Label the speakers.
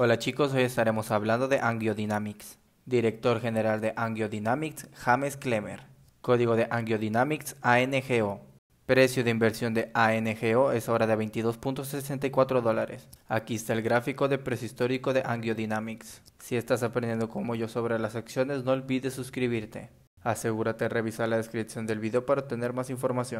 Speaker 1: Hola chicos, hoy estaremos hablando de Angiodynamics. Director General de Angiodynamics, James Klemer. Código de Angiodynamics, ANGO. Precio de inversión de ANGO es ahora de 22.64 dólares. Aquí está el gráfico de precio histórico de Angiodynamics. Si estás aprendiendo como yo sobre las acciones, no olvides suscribirte. Asegúrate de revisar la descripción del video para obtener más información.